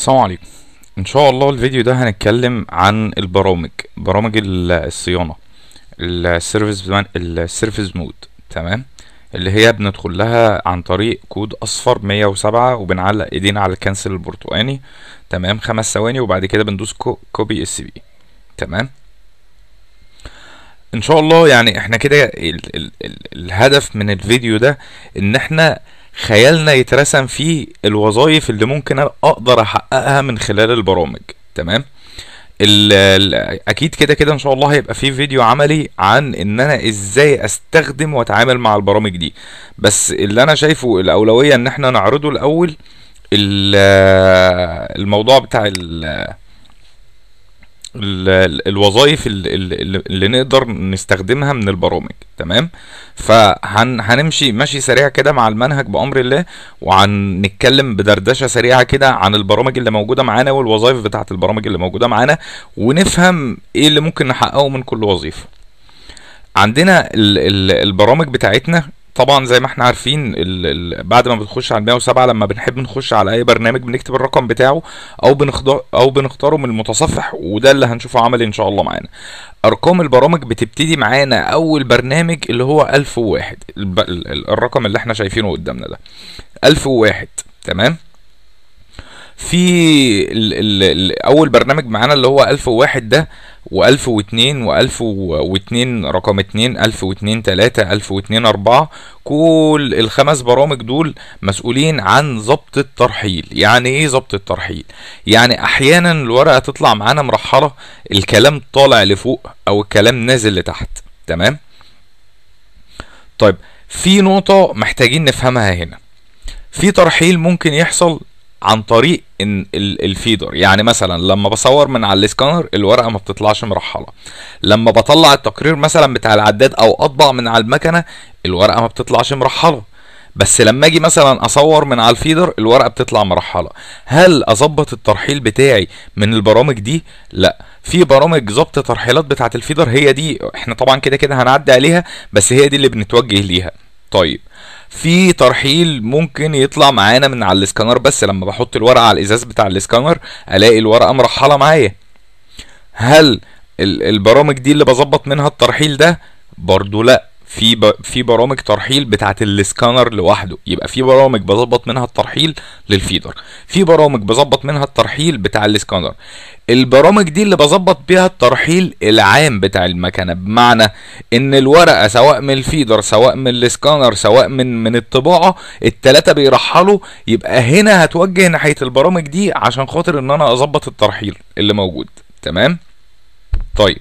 السلام عليكم ان شاء الله الفيديو ده هنتكلم عن البرامج برامج الصيانه السيرفيس السيرفيس مود تمام اللي هي بندخل لها عن طريق كود اصفر 107 وبنعلق ايدينا على الكنسل البرتقاني تمام خمس ثواني وبعد كده بندوس كوبي اس بي تمام ان شاء الله يعني احنا كده الهدف من الفيديو ده ان احنا خيالنا يترسم فيه الوظائف اللي ممكن اقدر احققها من خلال البرامج تمام ال الـ اكيد كده كده ان شاء الله هيبقى في فيديو عملي عن ان انا ازاي استخدم واتعامل مع البرامج دي بس اللي انا شايفه الاولويه ان احنا نعرضه الاول الموضوع بتاع الوظائف اللي نقدر نستخدمها من البرامج تمام فهنمشي ماشي سريع كده مع المنهج بأمر الله وهنتكلم بدردشة سريعة كده عن البرامج اللي موجودة معانا والوظائف بتاعة البرامج اللي موجودة معانا ونفهم ايه اللي ممكن نحققه من كل وظيفة عندنا البرامج بتاعتنا طبعا زي ما احنا عارفين الـ الـ بعد ما بنخش على 107 لما بنحب نخش على اي برنامج بنكتب الرقم بتاعه او او بنختاره من المتصفح وده اللي هنشوفه عملي ان شاء الله معانا ارقام البرامج بتبتدي معانا اول برنامج اللي هو 1001 الرقم اللي احنا شايفينه قدامنا ده 1001 تمام في ال ال ال اول برنامج معانا اللي هو 1001 ده و1002 و1002 رقم 2 1002 3 1002 4 كل الخمس برامج دول مسؤولين عن ضبط الترحيل يعني ايه ضبط الترحيل يعني احيانا الورقه تطلع معانا مرحله الكلام طالع لفوق او الكلام نازل لتحت تمام طيب في نقطه محتاجين نفهمها هنا في ترحيل ممكن يحصل عن طريق ان الفيدر يعني مثلا لما بصور من على السكانر الورقه ما بتطلعش مرحله لما بطلع التقرير مثلا بتاع العداد او اطبع من على المكنه الورقه ما بتطلعش مرحله بس لما اجي مثلا اصور من على الفيدر الورقه بتطلع مرحله هل اظبط الترحيل بتاعي من البرامج دي لا في برامج ظبط ترحيلات بتاعه الفيدر هي دي احنا طبعا كده كده هنعدي عليها بس هي دي اللي بنتوجه ليها طيب في ترحيل ممكن يطلع معانا من على الاسكانر بس لما بحط الورقه على الازاز بتاع الاسكانر الاقي الورقه مرحله معايا هل البرامج دي اللي بظبط منها الترحيل ده برضو لا في ب... في برامج ترحيل بتاعت السكانر لوحده يبقى في برامج بظبط منها الترحيل للفيدر في برامج بظبط منها الترحيل بتاع السكانر البرامج دي اللي بظبط بيها الترحيل العام بتاع المكنه بمعنى ان الورقه سواء من الفيدر سواء من السكانر سواء من من الطباعه الثلاثه بيرحلوا يبقى هنا هتوجه ناحيه البرامج دي عشان خاطر ان انا اظبط الترحيل اللي موجود تمام طيب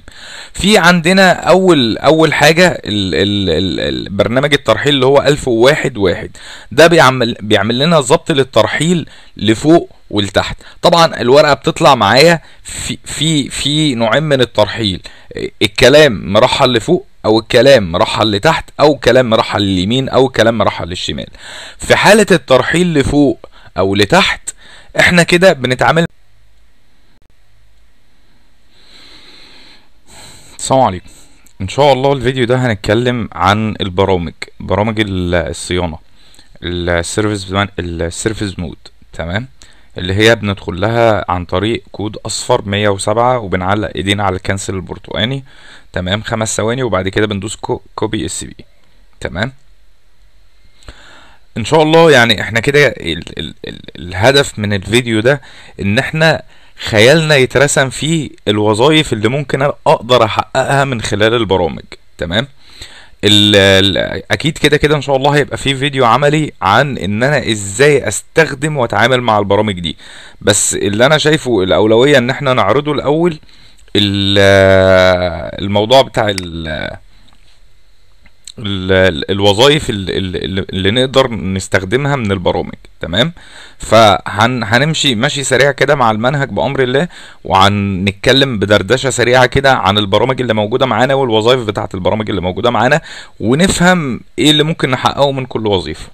في عندنا اول اول حاجه ال ال ال البرنامج الترحيل اللي هو 1001 واحد ده بيعمل بيعمل لنا ظبط للترحيل لفوق ولتحت طبعا الورقه بتطلع معايا في في في نوعين من الترحيل الكلام مرحل لفوق او الكلام مرحل لتحت او كلام مرحل لليمين او كلام مرحل للشمال في حاله الترحيل لفوق او لتحت احنا كده بنتعامل السلام عليكم ان شاء الله الفيديو ده هنتكلم عن البرامج برامج الصيانه السيرفيس السيرفيس مود تمام اللي هي بندخل لها عن طريق كود اصفر 107 وبنعلق ايدينا على الكنسل البرتقاني تمام خمس ثواني وبعد كده بندوس كوبي اس بي تمام ان شاء الله يعني احنا كده الهدف من الفيديو ده ان احنا خيالنا يترسم فيه الوظائف اللي ممكن اقدر احققها من خلال البرامج تمام ال ال اكيد كده كده ان شاء الله هيبقى في فيديو عملي عن ان انا ازاي استخدم واتعامل مع البرامج دي بس اللي انا شايفه الاولويه ان احنا نعرضه الاول الموضوع بتاع ال الوظائف اللي نقدر نستخدمها من البرامج تمام فهنمشي ماشي سريع كده مع المنهج بأمر الله وهنتكلم بدردشة سريعة كده عن البرامج اللي موجودة معانا والوظائف بتاعة البرامج اللي موجودة معانا ونفهم ايه اللي ممكن نحققه من كل وظيفة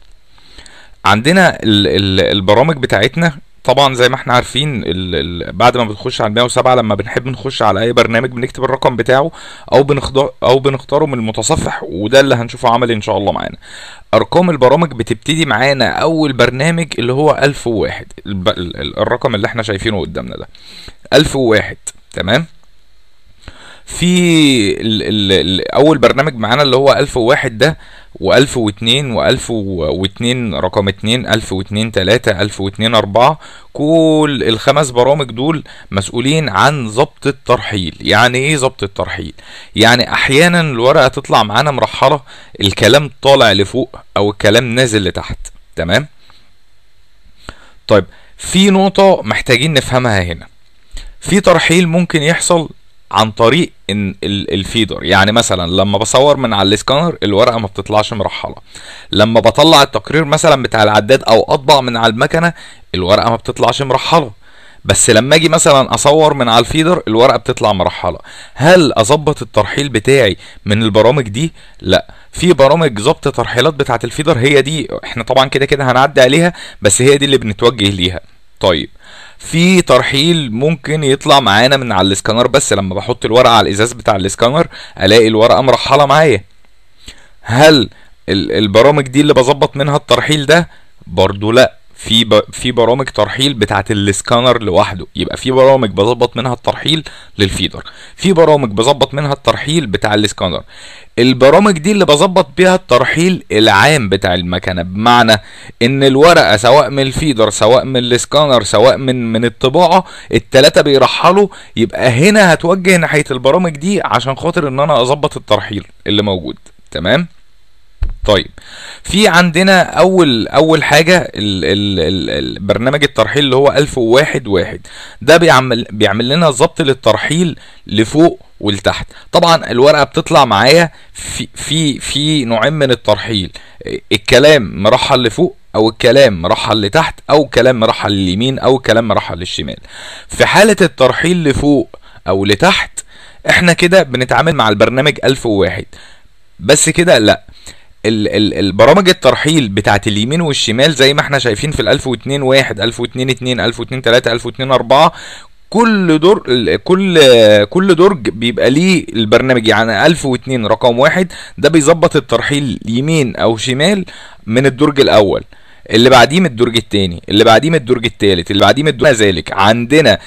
عندنا البرامج بتاعتنا طبعا زي ما احنا عارفين الـ الـ بعد ما بنخش على 107 لما بنحب نخش على اي برنامج بنكتب الرقم بتاعه او بنختار او بنختاره من المتصفح وده اللي هنشوفه عملي ان شاء الله معانا ارقام البرامج بتبتدي معانا اول برنامج اللي هو 1001 الرقم اللي احنا شايفينه قدامنا ده 1001 تمام في ال ال ال اول برنامج معانا اللي هو 1001 ده و1002 و1002 رقم 2 1002 3 1002 4 كل الخمس برامج دول مسؤولين عن ضبط الترحيل يعني ايه ضبط الترحيل يعني احيانا الورقه تطلع معانا مرحله الكلام طالع لفوق او الكلام نازل لتحت تمام طيب في نقطه محتاجين نفهمها هنا في ترحيل ممكن يحصل عن طريق ان الفيدر يعني مثلا لما بصور من على السكانر الورقه ما بتطلعش مرحله لما بطلع التقرير مثلا بتاع العداد او اطبع من على المكنه الورقه ما بتطلعش مرحله بس لما اجي مثلا اصور من على الفيدر الورقه بتطلع مرحله هل اظبط الترحيل بتاعي من البرامج دي لا في برامج ظبط ترحيلات بتاعه الفيدر هي دي احنا طبعا كده كده هنعدي عليها بس هي دي اللي بنتوجه ليها طيب في ترحيل ممكن يطلع معانا من على الاسكانر بس لما بحط الورقه على الازاز بتاع الاسكانر الاقي الورقه مرحله معايا هل البرامج دي اللي بظبط منها الترحيل ده برضو لا في ب... في برامج ترحيل بتاعه السكانر لوحده يبقى في برامج بظبط منها الترحيل للفيدر في برامج بظبط منها الترحيل بتاع السكانر البرامج دي اللي بظبط بيها الترحيل العام بتاع المكنه بمعنى ان الورقه سواء من الفيدر سواء من السكانر سواء من من الطباعه الثلاثه بيرحلوا يبقى هنا هتوجه ناحيه البرامج دي عشان خاطر ان انا اظبط الترحيل اللي موجود تمام طيب في عندنا اول اول حاجه ال ال ال البرنامج الترحيل اللي هو 1001 واحد ده بيعمل بيعمل لنا ضبط للترحيل لفوق ولتحت طبعا الورقه بتطلع معايا في في في نوعين من الترحيل الكلام مرحل لفوق او الكلام مرحل لتحت او كلام مرحل لليمين او كلام مرحل للشمال في حاله الترحيل لفوق او لتحت احنا كده بنتعامل مع البرنامج 1001 بس كده لا البرامج الترحيل بتاعت اليمين والشمال زي ما احنا شايفين في ال 1002 1 1002 2 1002 3 1002 4 كل دور كل كل درج بيبقى ليه البرنامج يعني 1002 رقم واحد ده بيظبط الترحيل يمين او شمال من الدرج الاول اللي بعديه من الدرج الثاني اللي بعديه من الدرج الثالث اللي بعديه من الدرج ذلك عندنا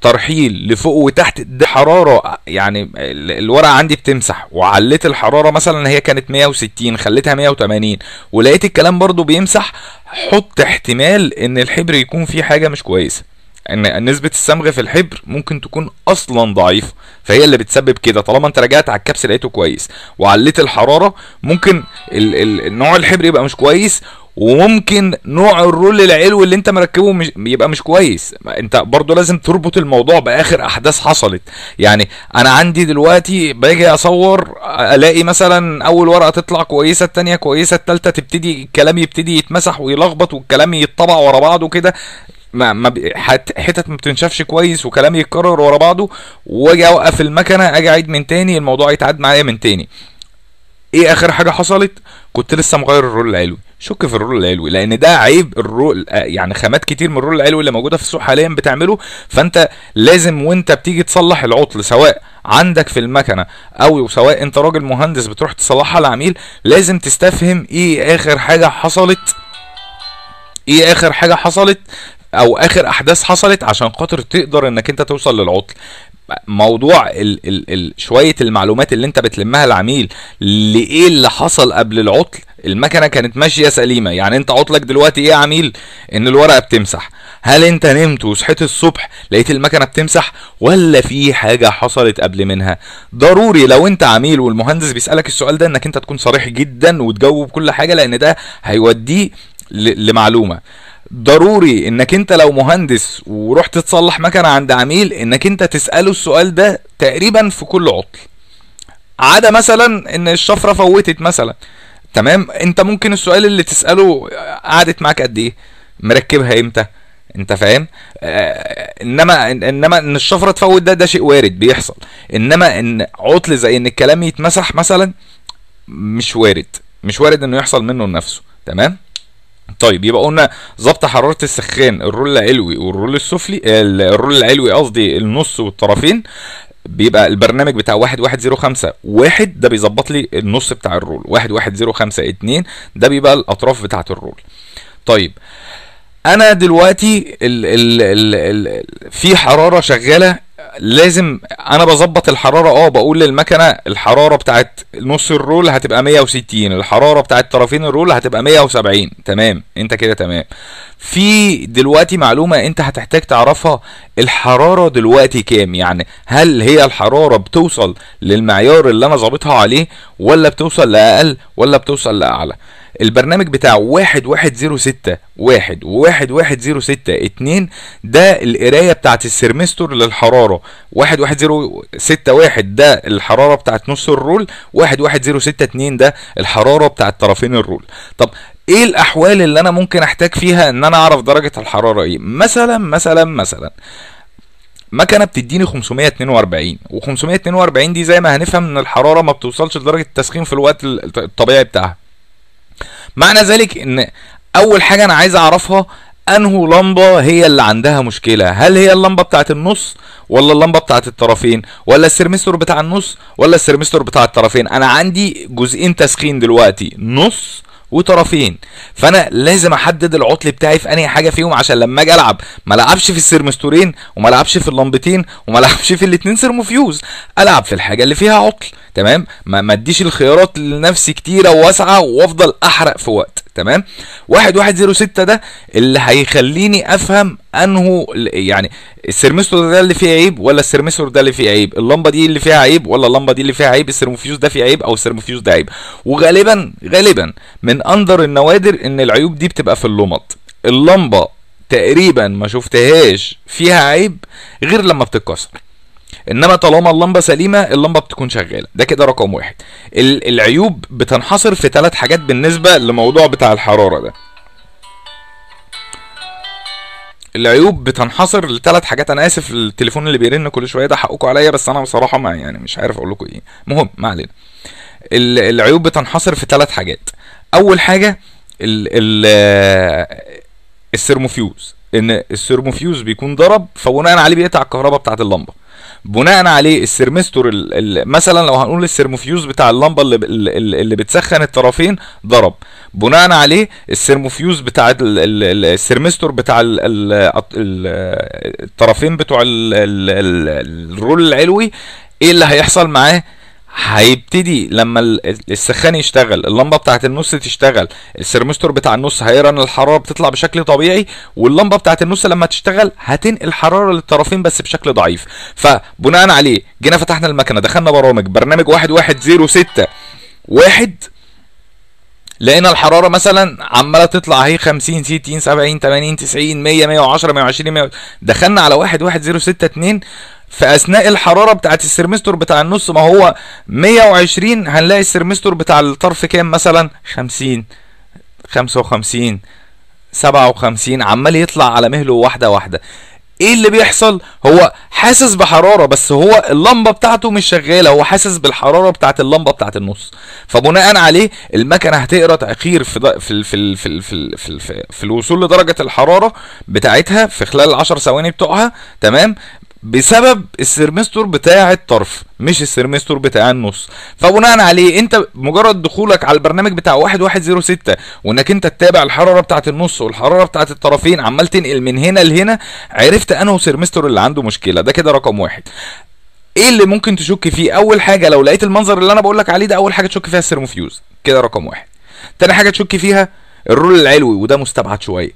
ترحيل لفوق وتحت دي حراره يعني الورقه عندي بتمسح وعليت الحراره مثلا هي كانت 160 خليتها 180 ولقيت الكلام برضو بيمسح حط احتمال ان الحبر يكون فيه حاجه مش كويسه ان نسبه الصمغ في الحبر ممكن تكون اصلا ضعيفه فهي اللي بتسبب كده طالما انت رجعت على الكبس لقيته كويس وعليت الحراره ممكن ال ال نوع الحبر يبقى مش كويس وممكن نوع الرول العلوي اللي انت مركبه مش يبقى مش كويس انت برضو لازم تربط الموضوع باخر احداث حصلت يعني انا عندي دلوقتي باجي اصور الاقي مثلا اول ورقه تطلع كويسه الثانيه كويسه الثالثه تبتدي الكلام يبتدي يتمسح ويلخبط والكلام يتطبع ورا بعضه كده ما ما حتت ما بتنشفش كويس وكلام يتكرر ورا بعضه واجي اوقف المكنه اجي اعيد من تاني الموضوع يتعاد معايا من تاني ايه اخر حاجه حصلت كنت لسه مغير الرول العلوي شك في الرول العلوي لان ده عيب الرول يعني خامات كتير من الرول العلوي اللي موجوده في السوق حاليا بتعمله فانت لازم وانت بتيجي تصلح العطل سواء عندك في المكنه او سواء انت راجل مهندس بتروح تصلحها لعميل لازم تستفهم ايه اخر حاجه حصلت ايه اخر حاجه حصلت او اخر احداث حصلت عشان خاطر تقدر انك انت توصل للعطل موضوع ال ال ال شويه المعلومات اللي انت بتلمها العميل لايه اللي حصل قبل العطل المكنه كانت ماشيه سليمه يعني انت عطلك دلوقتي ايه يا عميل ان الورقه بتمسح هل انت نمت وصحيت الصبح لقيت المكنه بتمسح ولا في حاجه حصلت قبل منها ضروري لو انت عميل والمهندس بيسالك السؤال ده انك انت تكون صريح جدا وتجاوب كل حاجه لان ده هيوديه لمعلومه ضروري انك انت لو مهندس ورحت تصلح مكنه عند عميل انك انت تساله السؤال ده تقريبا في كل عطل عدا مثلا ان الشفره فوتت مثلا تمام انت ممكن السؤال اللي تساله قعدت معاك قد ايه مركبها امتى انت فاهم آه انما انما ان الشفره تفوت ده ده شيء وارد بيحصل انما ان عطل زي ان الكلام يتمسح مثلا مش وارد مش وارد انه يحصل منه لنفسه تمام طيب يبقى قلنا ظبط حراره السخان الرول العلوي والرول السفلي الرول العلوي قصدي النص والطرفين بيبقى البرنامج بتاع 1105 واحد ده بيظبط لي النص بتاع الرول 1105 2 ده بيبقى الاطراف بتاعه الرول طيب انا دلوقتي ال ال ال في حراره شغاله لازم انا بظبط الحراره اه بقول للمكنه الحراره بتاعت نص الرول هتبقى 160 الحراره بتاعت طرفين الرول هتبقى 170 تمام انت كده تمام في دلوقتي معلومه انت هتحتاج تعرفها الحراره دلوقتي كام يعني هل هي الحراره بتوصل للمعيار اللي انا ظابطها عليه ولا بتوصل لاقل ولا بتوصل لاعلى البرنامج بتاع واحد واحد و ستة اتنين ده القرايه بتاعت السرمستر للحراره 11061 ده الحراره بتاعت نص الرول 11062 ده الحراره بتاعت طرفين الرول طب ايه الاحوال اللي انا ممكن احتاج فيها ان انا اعرف درجه الحراره ايه مثلا مثلا مثلا مكنه بتديني 542 و542 دي زي ما هنفهم ان الحراره ما بتوصلش لدرجه التسخين في الوقت الطبيعي بتاعها معنى ذلك ان اول حاجه انا عايز اعرفها انه لمبه هي اللي عندها مشكله هل هي اللمبه بتاعه النص ولا اللمبه بتاعه الطرفين ولا السرمستور بتاع النص ولا السرمستور بتاع الطرفين انا عندي جزئين تسخين دلوقتي نص وطرفين فانا لازم احدد العطل بتاعي في انهي حاجه فيهم عشان لما اجي العب ما العبش في السيرمستورين وما العبش في اللمبتين وما العبش في الاثنين سيرموفيوز العب في الحاجه اللي فيها عطل تمام ما, ما اديش الخيارات لنفسي كتيره واسعه وافضل احرق في وقت تمام واحد واحد زيرو ستة ده اللي هيخليني افهم انه يعني السيرمستور ده اللي فيه عيب ولا السيرمستور ده اللي فيه عيب اللمبه دي اللي فيها عيب ولا اللمبه دي اللي فيها عيب السيرموفيوز ده فيه عيب او السيرموفيوز ده عيب وغالبا غالبا من اندر النوادر ان العيوب دي بتبقى في اللمط اللمبه تقريبا ما شفتهاش فيها عيب غير لما بتتكسر انما طالما اللمبه سليمه اللمبه بتكون شغاله ده كده رقم واحد العيوب بتنحصر في ثلاث حاجات بالنسبه لموضوع بتاع الحراره ده العيوب بتنحصر لثلاث حاجات انا اسف التليفون اللي بيرن كل شويه ده حقكم عليا بس انا بصراحه ما يعني مش عارف اقول لكم ايه المهم ما علينا العيوب بتنحصر في ثلاث حاجات اول حاجه ال ال السيرموفيوز ان السيرموفيوز بيكون ضرب فبناء عليه بيقطع الكهرباء بتاعه اللمبه بناء عليه السيرمستور مثلا لو هنقول السيرموفيوز بتاع اللمبه اللي, اللي بتسخن الطرفين ضرب بناء عليه السيرموفيوز بتاع السيرمستور بتاع الـ الـ الطرفين بتوع الـ الـ الرول العلوي ايه اللي هيحصل معاه هيبتدي لما السخان يشتغل اللمبه بتاعه النص تشتغل السرمستور بتاع النص هيرن الحراره بتطلع بشكل طبيعي واللمبه بتاعه النص لما تشتغل هتنقل حراره للطرفين بس بشكل ضعيف فبناء عليه جينا فتحنا المكنه دخلنا برامج برنامج 1106 1 لقينا الحراره مثلا عماله تطلع اهي 50 60 70 80 90 100 110 120 100 دخلنا على 11062 في اثناء الحراره بتاعت السرمستور بتاع النص ما هو 120 هنلاقي السرمستور بتاع الطرف كام مثلا 50 55 57 عمال يطلع على مهله واحده واحده ايه اللي بيحصل هو حاسس بحراره بس هو اللمبه بتاعته مش شغاله هو حاسس بالحراره بتاعت اللمبه بتاعت النص فبناء عليه المكنه هتقرا تاخير في في في في في, في, في, في الوصول لدرجه الحراره بتاعتها في خلال ال 10 ثواني بتوعها تمام بسبب السرمستور بتاع الطرف مش السرمستور بتاع النص فبناء عليه انت مجرد دخولك على البرنامج بتاع 1106 وانك انت تتابع الحراره بتاعه النص والحراره بتاعه الطرفين عمال تنقل من هنا لهنا عرفت انه سيرمستور اللي عنده مشكله ده كده رقم واحد ايه اللي ممكن تشك فيه اول حاجه لو لقيت المنظر اللي انا بقول لك عليه ده اول حاجه تشك فيها السيرموفيوز كده رقم واحد تاني حاجه تشك فيها الرول العلوي وده مستبعد شويه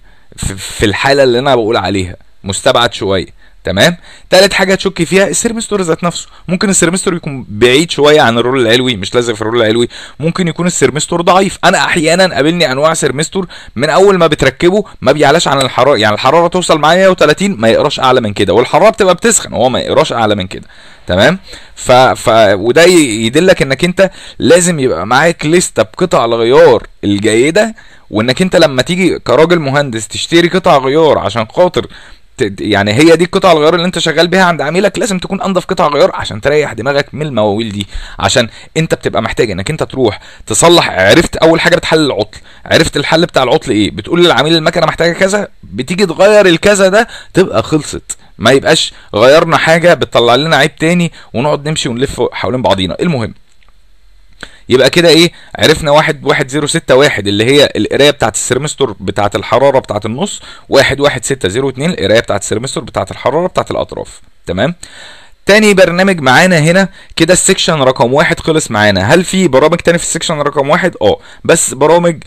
في الحاله اللي انا بقول عليها مستبعد شويه تمام تالت حاجه هتشك فيها السيرمستور ذات نفسه ممكن السيرمستور يكون بعيد شويه عن الرول العلوي مش لازق في الرول العلوي ممكن يكون السيرمستور ضعيف انا احيانا قابلني انواع سيرمستور من اول ما بتركبه ما بيعلاش عن الحراره يعني الحراره توصل معايا 130 ما يقراش اعلى من كده والحراره بتبقى بتسخن هو ما يقراش اعلى من كده تمام ف... ف وده يدلك انك انت لازم يبقى معاك لسته بقطع الغيار الجيده وانك انت لما تيجي كراجل مهندس تشتري قطع غيار عشان خاطر يعني هي دي قطع الغيار اللي انت شغال بيها عند عميلك لازم تكون انضف قطع غيار عشان تريح دماغك من المواويل دي عشان انت بتبقى محتاج انك انت تروح تصلح عرفت اول حاجه بتحل العطل عرفت الحل بتاع العطل ايه بتقول للعميل المكنه محتاجه كذا بتيجي تغير الكذا ده تبقى خلصت ما يبقاش غيرنا حاجه بتطلع لنا عيب تاني ونقعد نمشي ونلف حوالين بعضينا المهم يبقى كده ايه عرفنا واحد واحد زيرو ستة واحد اللي هي القرايه بتاعت السرمستر بتاعت الحراره بتاعت النص واحد واحد ستة زيرو اتنين القرايه بتاعت السرمستر بتاعت الحراره بتاعت الاطراف تمام تاني برنامج معانا هنا كده السكشن رقم واحد خلص معانا هل في برامج تاني في السكشن رقم واحد اه بس برامج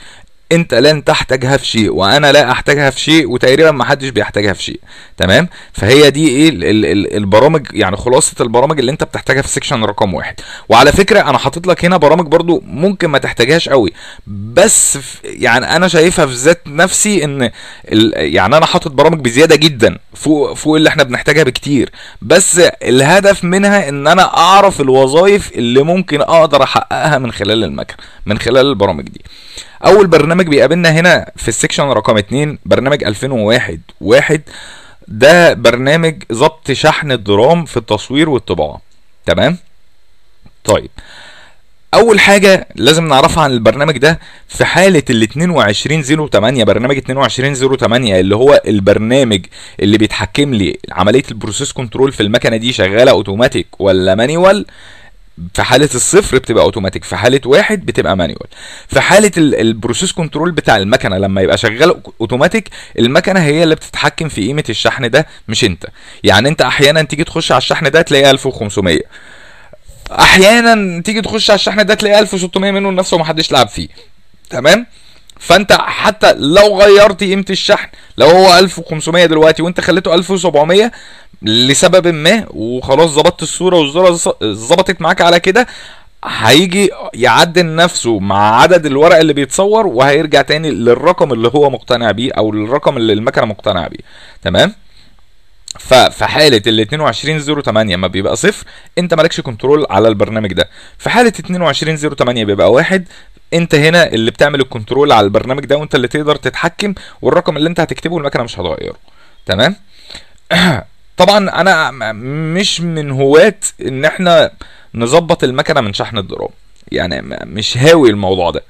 انت لن تحتاجها في شيء وانا لا احتاجها في شيء وتقريبا ما حدش بيحتاجها في شيء تمام فهي دي ايه الـ الـ الـ البرامج يعني خلاصه البرامج اللي انت بتحتاجها في سيكشن رقم واحد وعلى فكره انا حاطط لك هنا برامج برضو ممكن ما تحتاجهاش قوي بس يعني انا شايفها في ذات نفسي ان يعني انا حاطط برامج بزياده جدا فوق فوق اللي احنا بنحتاجها بكتير بس الهدف منها ان انا اعرف الوظائف اللي ممكن اقدر احققها من خلال المكن من خلال البرامج دي اول برنامج بيقابلنا هنا في السكشن رقم 2 برنامج 2001 واحد ده برنامج ضبط شحن الدرام في التصوير والطباعه تمام طيب اول حاجه لازم نعرفها عن البرنامج ده في حاله ال 2208 برنامج 2208 اللي هو البرنامج اللي بيتحكم لي عمليه البروسيس كنترول في المكنه دي شغاله اوتوماتيك ولا مانيوال في حاله الصفر بتبقى اوتوماتيك في حاله واحد بتبقى مانيوال في حاله البروسيس كنترول بتاع المكنه لما يبقى شغال اوتوماتيك المكنه هي اللي بتتحكم في قيمه الشحن ده مش انت يعني انت احيانا تيجي تخش على الشحن ده تلاقيه 1500 احيانا تيجي تخش على الشحن ده تلاقيه 1600 منه لنفسه ومحدش لعب فيه تمام فانت حتى لو غيرت قيمه الشحن لو هو 1500 دلوقتي وانت خليته 1700 لسبب ما وخلاص ظبطت الصوره والصوره ظبطت معاك على كده هيجي يعدل نفسه مع عدد الورق اللي بيتصور وهيرجع تاني للرقم اللي هو مقتنع بيه او للرقم اللي المكنه مقتنعه بيه تمام ففي حالة ال 2208 ما بيبقى صفر انت مالكش كنترول على البرنامج ده في حالة 2208 بيبقى واحد انت هنا اللي بتعمل الكنترول على البرنامج ده وانت اللي تقدر تتحكم والرقم اللي انت هتكتبه المكنه مش هتغيره تمام طبعا انا مش من هواة ان احنا نظبط المكنه من شحن الدرام يعني مش هاوي الموضوع ده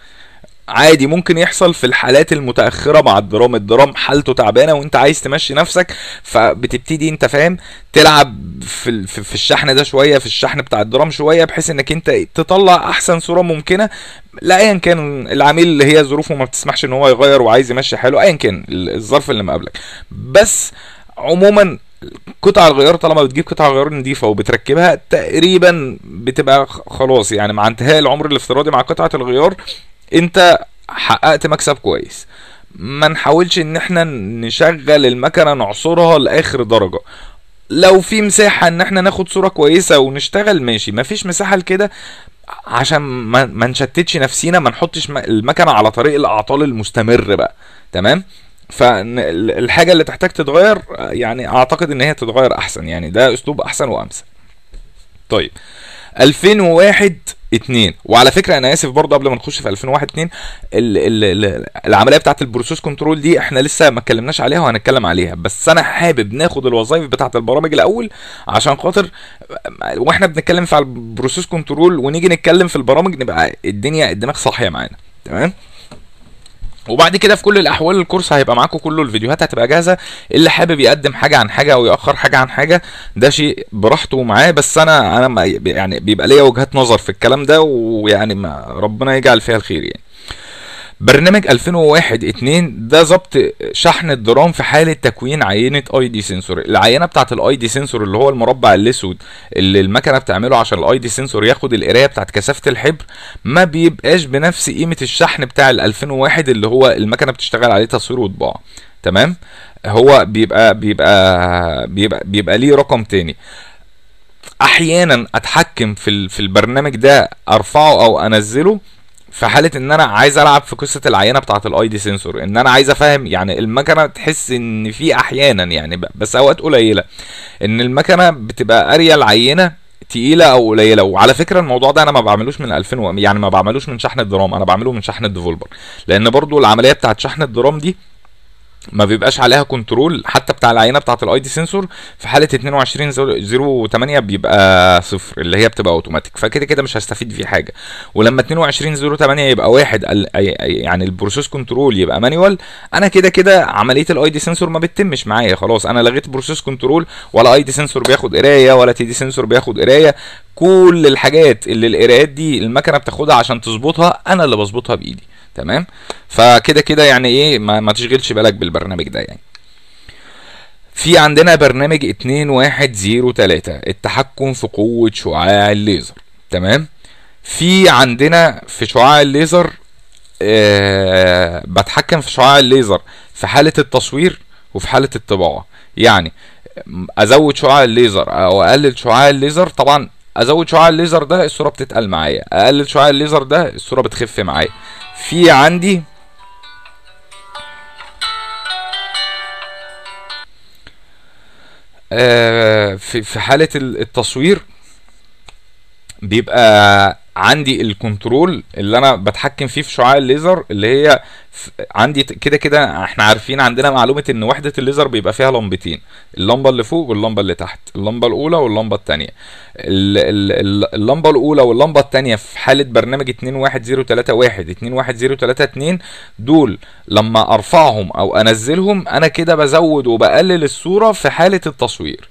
عادي ممكن يحصل في الحالات المتاخره مع الدرام الدرام حالته تعبانه وانت عايز تمشي نفسك فبتبتدي انت فاهم تلعب في في الشحن ده شويه في الشحن بتاع الدرام شويه بحيث انك انت تطلع احسن صوره ممكنه لا ايا كان العميل اللي هي ظروفه ما بتسمحش ان هو يغير وعايز يمشي حاله ايا كان الظرف اللي مقابلك بس عموما قطع الغيار طالما بتجيب قطع غيار نضيفة وبتركبها تقريبا بتبقى خلاص يعني مع انتهاء العمر الافتراضي مع قطعة الغيار انت حققت مكسب كويس ما نحاولش ان احنا نشغل المكنه نعصرها لاخر درجه لو في مساحه ان احنا ناخد صوره كويسه ونشتغل ماشي ما فيش مساحه لكده عشان ما, ما نشتتش نفسينا ما نحطش المكنه على طريق الاعطال المستمر بقى تمام فالحاجه اللي تحتاج تتغير يعني اعتقد ان هي تتغير احسن يعني ده اسلوب احسن وامثل طيب آه 2001 2 وعلى فكره انا اسف برضه قبل ما نخش في 2001 2 العمليه بتاعه البروسيس كنترول دي احنا لسه ما اتكلمناش عليها وهنتكلم عليها بس انا حابب ناخد الوظائف بتاعه البرامج الاول عشان خاطر واحنا بنتكلم في البروسيس كنترول ونيجي نتكلم في البرامج نبقى الدنيا الدماغ صاحيه معانا تمام وبعد كده في كل الاحوال الكورس هيبقى معاكم كله الفيديوهات هتبقى جاهزه اللي حابب يقدم حاجه عن حاجه او ياخر حاجه عن حاجه ده شيء براحته معاه بس انا انا يعني بيبقى ليا وجهات نظر في الكلام ده ويعني ربنا يجعل فيها الخير يعني برنامج 2001 2 ده ظبط شحن الدرام في حاله تكوين عينه اي دي سنسور العينه بتاعه الاي دي سنسور اللي هو المربع الاسود اللي المكنه بتعمله عشان الاي دي سنسور ياخد القرايه بتاعه كثافه الحبر ما بيبقاش بنفس قيمه الشحن بتاع ال 2001 اللي هو المكنه بتشتغل عليه تصوير وطباعه تمام هو بيبقى بيبقى بيبقى بيبقى ليه رقم تاني احيانا اتحكم في في البرنامج ده ارفعه او انزله في حاله ان انا عايز العب في قصه العينه بتاعه الاي دي سنسور ان انا عايز افهم يعني المكنه تحس ان في احيانا يعني بس اوقات قليله ان المكنه بتبقى قاريه العينه تقيله او قليله وعلى فكره الموضوع ده انا ما بعملوش من 2000 يعني ما بعملوش من شحن الدرام انا بعمله من شحن الديفولبر لان برضو العمليه بتاعه شحن الدرام دي ما بيبقاش عليها كنترول حتى بتاع العينه بتاعه الاي دي سنسور في حاله 2208 بيبقى صفر اللي هي بتبقى اوتوماتيك فكده كده مش هستفيد فيه حاجه ولما 2208 يبقى واحد يعني البروسيس كنترول يبقى مانيوال انا كده كده عمليه الاي دي سنسور ما بتتمش معايا خلاص انا لغيت بروسيس كنترول ولا اي دي سنسور بياخد قرايه ولا تي دي سنسور بياخد قرايه كل الحاجات اللي القرايات دي المكنه بتاخدها عشان تظبطها انا اللي بظبطها بايدي تمام فكده كده يعني ايه ما, ما تشغلش بالك بالبرنامج ده يعني في عندنا برنامج 2103 التحكم في قوة شعاع الليزر تمام في عندنا في شعاع الليزر أه بتحكم في شعاع الليزر في حالة التصوير وفي حالة الطباعة يعني ازود شعاع الليزر او اقلل شعاع الليزر طبعا ازود شعاع الليزر ده الصورة بتتقل معايا اقلل شعاع الليزر ده الصورة بتخف معايا في عندي آه، في حالة التصوير بيبقى عندي الكنترول اللي انا بتحكم فيه في شعاع الليزر اللي هي عندي كده كده احنا عارفين عندنا معلومه ان وحده الليزر بيبقى فيها لمبتين اللمبه اللي فوق واللمبه اللي تحت اللمبه الاولى واللمبه الثانيه اللمبه الاولى واللمبه الثانيه في حاله برنامج 21031 21032 دول لما ارفعهم او انزلهم انا كده بزود وبقلل الصوره في حاله التصوير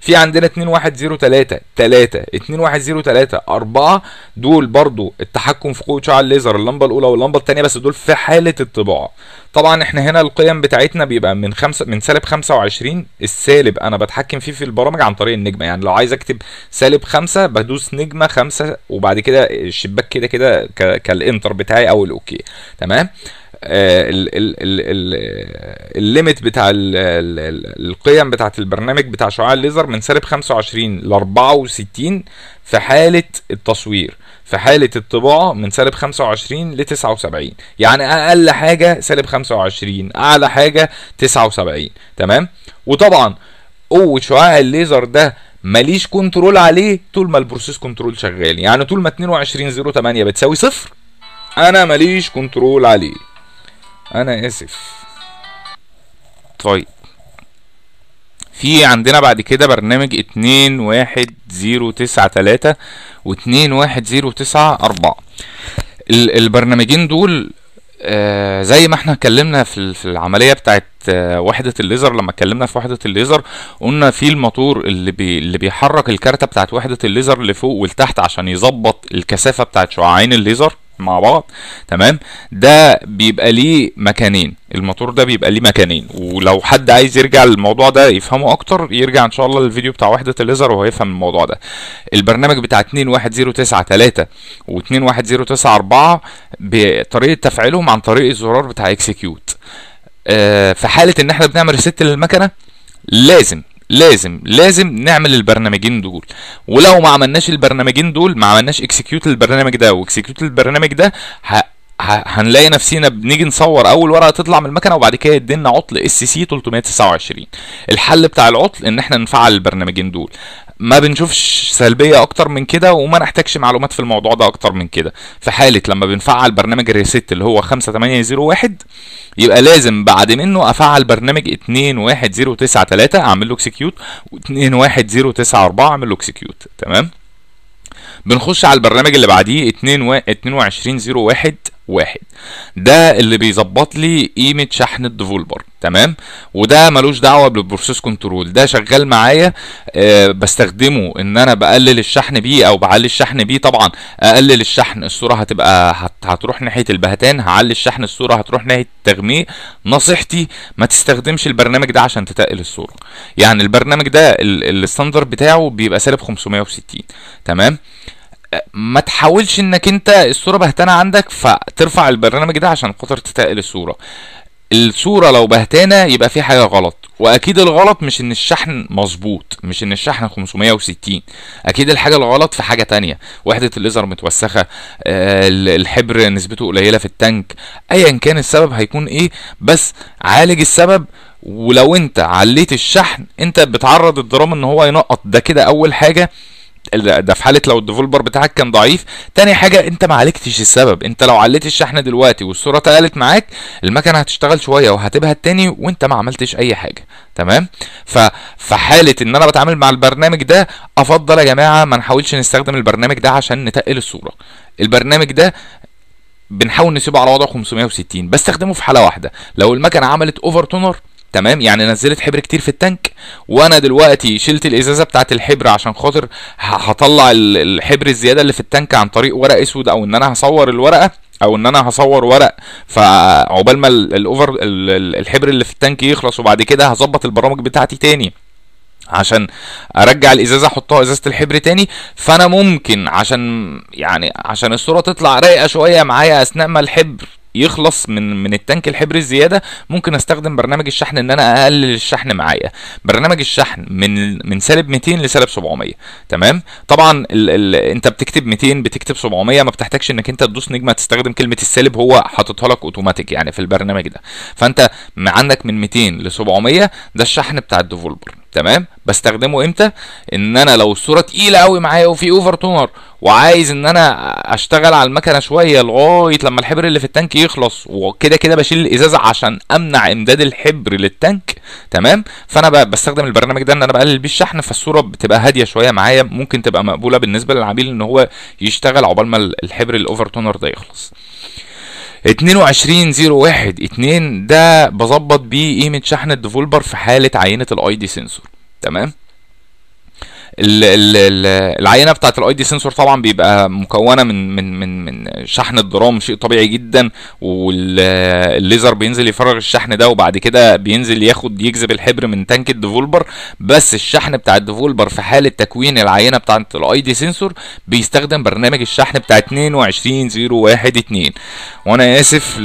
في عندنا 2103 3 2103 4 دول برضو التحكم في قوه شعاع الليزر اللمبه الاولى واللمبه الثانيه بس دول في حاله الطباعه طبعا احنا هنا القيم بتاعتنا بيبقى من خمسة من سالب 25 السالب انا بتحكم فيه في البرامج عن طريق النجمه يعني لو عايز اكتب سالب 5 بدوس نجمه 5 وبعد كده الشباك كده كده كالانتر بتاعي او الاوكي تمام آه، آه، الليميت بتاع القيم بتاعت البرنامج بتاع شعاع الليزر من سالب 25 ل 64 في حاله التصوير في حاله الطباعه من سالب 25 ل 79 يعني اقل حاجه سالب 25 اعلى حاجه 79 تمام وطبعا قوه شعاع الليزر ده ماليش كنترول عليه طول ما البروسيس كنترول شغال يعني طول ما 2208 بتساوي صفر انا ماليش كنترول عليه انا اسف طيب في عندنا بعد كده برنامج اتنين واحد زيرو تسعة تلاتة واتنين واحد زيرو تسعة اربعة البرنامجين دول آه زي ما احنا اتكلمنا في في العمليه بتاعت آه وحده الليزر لما اتكلمنا في وحده الليزر قلنا في الموتور اللي بي اللي بيحرك الكارته بتاعت وحده الليزر لفوق ولتحت عشان يظبط الكثافه بتاعت شعاعين الليزر مع بعض تمام ده بيبقى ليه مكانين الموتور ده بيبقى ليه مكانين ولو حد عايز يرجع للموضوع ده يفهمه اكتر يرجع ان شاء الله للفيديو بتاع وحده الليزر وهيفهم الموضوع ده البرنامج بتاع 21093 و 21094 بطريقه تفعيلهم عن طريق الزرار بتاع اكسكيوت آه، في حاله ان احنا بنعمل ريست للمكنه لازم لازم لازم نعمل البرنامجين دول ولو ما عملناش البرنامجين دول ما عملناش اكسكيوت البرنامج ده واكسكيوت البرنامج ده هنلاقي نفسينا بنيجي نصور اول ورقه تطلع من المكنه وبعد كده يدينا عطل اس سي 329 الحل بتاع العطل ان احنا نفعل البرنامجين دول ما بنشوفش سلبيه اكتر من كده وما نحتاجش معلومات في الموضوع ده اكتر من كده في حاله لما بنفعل برنامج الريست اللي هو 5801 يبقى لازم بعد منه افعل برنامج 21093 اعمل له اكسكيوت و21094 اعمل له اكسكيوت تمام بنخش على البرنامج اللي بعديه 22201 واحد ده اللي بيظبط لي قيمه شحن الديفولبر تمام وده ملوش دعوه بالبروسيس كنترول ده شغال معايا أه بستخدمه ان انا بقلل الشحن بيه او بعلي الشحن بيه طبعا اقلل الشحن الصوره هتبقى هت هتروح ناحيه البهتان هعلي الشحن الصوره هتروح ناحيه التغميق نصيحتي ما تستخدمش البرنامج ده عشان تتقل الصوره يعني البرنامج ده الستاندر بتاعه بيبقى سالب 560 تمام ما تحاولش انك انت الصوره بهتانه عندك فترفع البرنامج ده عشان خاطر تتقل الصوره الصورة لو بهتانة يبقى في حاجة غلط وأكيد الغلط مش إن الشحن مظبوط مش إن الشحن 560 أكيد الحاجة الغلط في حاجة تانية وحدة الليزر متوسخة آه، الحبر نسبته قليلة في التانك أيا كان السبب هيكون إيه بس عالج السبب ولو أنت عليت الشحن أنت بتعرض الدرام إن هو ينقط ده كده أول حاجة ده في حاله لو الديفولبر بتاعك كان ضعيف تاني حاجه انت ما عالجتش السبب انت لو عليت الشحن دلوقتي والصوره اتقلت معاك المكنه هتشتغل شويه وهتبهت تاني وانت ما عملتش اي حاجه تمام ففي حاله ان انا بتعامل مع البرنامج ده افضل يا جماعه ما نحاولش نستخدم البرنامج ده عشان نتقل الصوره البرنامج ده بنحاول نسيبه على وضع 560 بستخدمه في حاله واحده لو المكنه عملت اوفر تونر تمام يعني نزلت حبر كتير في التانك وانا دلوقتي شلت الازازه بتاعه الحبر عشان خاطر هطلع الحبر الزياده اللي في التانك عن طريق ورق اسود او ان انا هصور الورقه او ان انا هصور ورق فعقبال ما الاوفر الحبر اللي في التانك يخلص وبعد كده هظبط البرامج بتاعتي تاني عشان ارجع الازازه احطها ازازه الحبر تاني فانا ممكن عشان يعني عشان الصوره تطلع رايقه شويه معايا اثناء ما الحبر يخلص من من التانك الحبر الزياده ممكن استخدم برنامج الشحن ان انا اقلل الشحن معايا برنامج الشحن من من سالب 200 لسالب 700 تمام طبعا ال ال انت بتكتب 200 بتكتب 700 ما بتحتاجش انك انت تدوس نجمه تستخدم كلمه السالب هو حاططها لك اوتوماتيك يعني في البرنامج ده فانت عندك من 200 ل 700 ده الشحن بتاع الديفولبر تمام بستخدمه امتى ان انا لو الصوره تقيله قوي معايا وفي اوفر تونر وعايز ان انا اشتغل على المكنه شويه لغايه لما الحبر اللي في التانك يخلص وكده كده بشيل الازازه عشان امنع امداد الحبر للتانك تمام فانا بستخدم البرنامج ده ان انا بقلل بيه الشحن فالصوره بتبقى هاديه شويه معايا ممكن تبقى مقبوله بالنسبه للعميل ان هو يشتغل عقبال ما الحبر الاوفر تونر ده يخلص 22012 2 ده بظبط بيه قيمه شحن الديفولبر في حاله عينه الاي دي سنسور تمام العينه بتاعت الاي دي سنسور طبعا بيبقى مكونه من من من من شحن الدرام شيء طبيعي جدا والليزر بينزل يفرغ الشحن ده وبعد كده بينزل ياخد يجذب الحبر من تانك الديفولبر بس الشحن بتاع الديفولبر في حاله تكوين العينه بتاعت الاي دي سنسور بيستخدم برنامج الشحن بتاع 22012 وانا اسف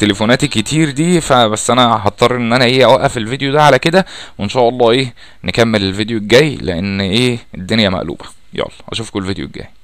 تليفوناتي كتير دي فبس انا هضطر ان انا ايه اوقف الفيديو ده على كده وان شاء الله ايه نكمل الفيديو الجاي لان ايه الدنيا مقلوبه يلا اشوفكم الفيديو الجاي